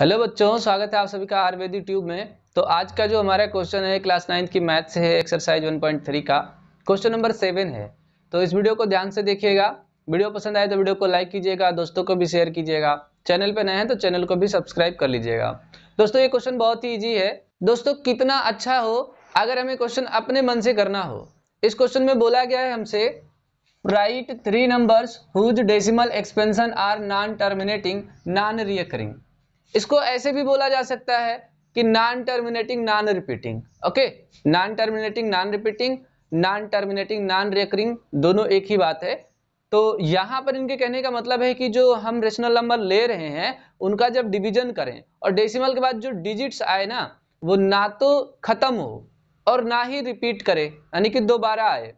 hello बच्चों स्वागत है आप सभी का आयुर्वेद ट्यूब में तो आज का जो हमारा क्वेश्चन है क्लास नाइन्थ की मैथ से है एक्सरसाइज 1.3 का क्वेश्चन नंबर सेवन है तो इस वीडियो को ध्यान से देखिएगा वीडियो पसंद आए तो वीडियो को लाइक कीजिएगा दोस्तों को भी शेयर कीजिएगा चैनल पर नए हैं तो चैनल को भी सब्सक्राइब कर लीजिएगा दोस्तों ये क्वेश्चन बहुत ही ईजी है दोस्तों कितना अच्छा हो अगर हमें क्वेश्चन अपने मन से करना हो इस क्वेश्चन में बोला गया है हमसे write three numbers whose decimal expansion are non terminating non recurring इसको ऐसे भी बोला जा सकता है कि non terminating non repeating okay non terminating non repeating non terminating non recurring दोनों एक ही बात है तो यहाँ पर इनके कहने का मतलब है कि जो हम रेशनल नंबर ले रहे हैं उनका जब डिवीजन करें और डेसिमल के बाद जो डिजिट्स आए ना वो ना तो खत्म हो और ना ही रिपीट करे यानी कि दोबारा आए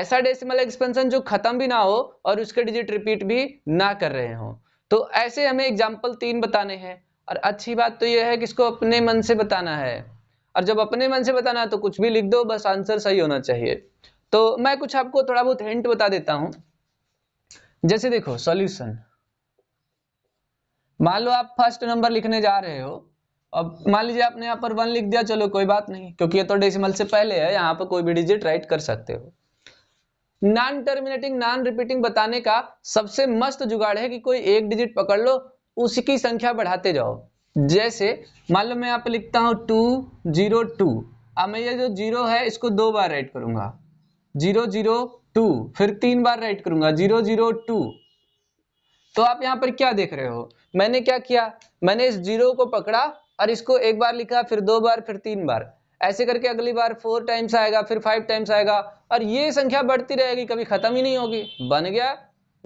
ऐसा डेसिमल एक्सपेंशन जो खत्म भी ना हो और उसके डिजिट रिपीट भी ना कर रहे हों तो ऐसे हमें एग्जाम्पल तीन बताने हैं और अच्छी बात तो यह है कि इसको अपने मन से बताना है और जब अपने मन से बताना है तो कुछ भी लिख दो बस आंसर सही होना चाहिए तो मैं कुछ आपको थोड़ा बहुत हिंट बता देता हूं जैसे देखो सॉल्यूशन मान लो आप फर्स्ट नंबर लिखने जा रहे हो अब मान लीजिए आपने यहाँ पर वन लिख दिया चलो कोई बात नहीं क्योंकि ये तो डेसिमल से पहले है यहाँ पर कोई भी डिजिट राइट कर सकते हो नॉन टर्मिनेटिंग नॉन रिपीटिंग बताने का सबसे मस्त जुगाड़ है कि कोई एक डिजिट पकड़ लो उसकी संख्या बढ़ाते जाओ जैसे मान लो मैं आप लिखता हूँ टू जीरो टू अब मैं ये जो जीरो है इसको दो बार राइट करूंगा जीरो जीरो टू फिर तीन बार राइट करूंगा जीरो जीरो टू तो आप यहाँ पर क्या देख रहे हो मैंने क्या किया मैंने इस जीरो को पकड़ा और इसको एक बार लिखा फिर दो बार फिर तीन बार ऐसे करके अगली बार फोर टाइम्स आएगा फिर फाइव टाइम्स आएगा और ये संख्या बढ़ती रहेगी कभी खत्म ही नहीं होगी बन गया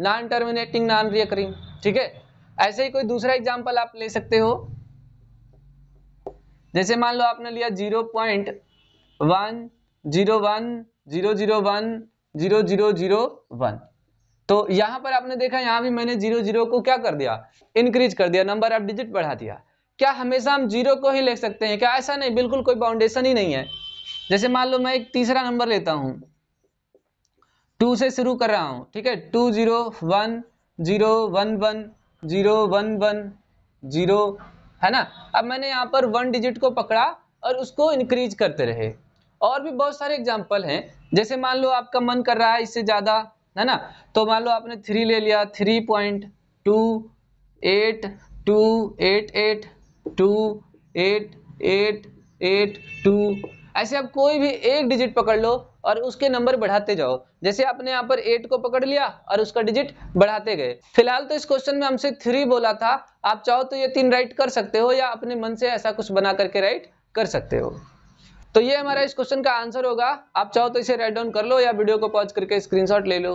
नॉन टर्मिनेटिंग नॉन रियकरिंग ठीक है ऐसे ही कोई दूसरा एग्जाम्पल आप ले सकते हो जैसे मान लो आपने लिया zero point one zero one zero zero one zero zero zero one तो यहां पर आपने देखा यहां भी मैंने जीरो जीरो को क्या कर दिया इंक्रीज कर दिया नंबर ऑफ डिजिट बढ़ा दिया क्या हमेशा हम जीरो को ही ले सकते हैं क्या ऐसा नहीं बिल्कुल कोई बाउंडेशन ही नहीं है जैसे मान लो मैं एक तीसरा नंबर लेता हूं टू से शुरू कर रहा हूं ठीक है two zero one zero one one zero one one zero है ना अब मैंने यहाँ पर वन डिजिट को पकड़ा और उसको इंक्रीज करते रहे और भी बहुत सारे एग्जाम्पल हैं जैसे मान लो आपका मन कर रहा है इससे ज़्यादा है ना तो मान लो आपने थ्री ले लिया three point two eight two eight eight two eight eight eight two ऐसे आप कोई भी एक डिजिट पकड़ लो और उसके नंबर बढ़ाते जाओ जैसे आपने यहाँ पर एट को पकड़ लिया और उसका डिजिट बढ़ाते गए फिलहाल तो इस क्वेश्चन में हमसे थ्री बोला था आप चाहो तो ये तीन राइट कर सकते हो या अपने मन से ऐसा कुछ बना करके राइट कर सकते हो तो ये हमारा इस क्वेश्चन का आंसर होगा आप चाहो तो इसे राइट डाउन कर लो या वीडियो को पॉज करके स्क्रीनशॉट ले लो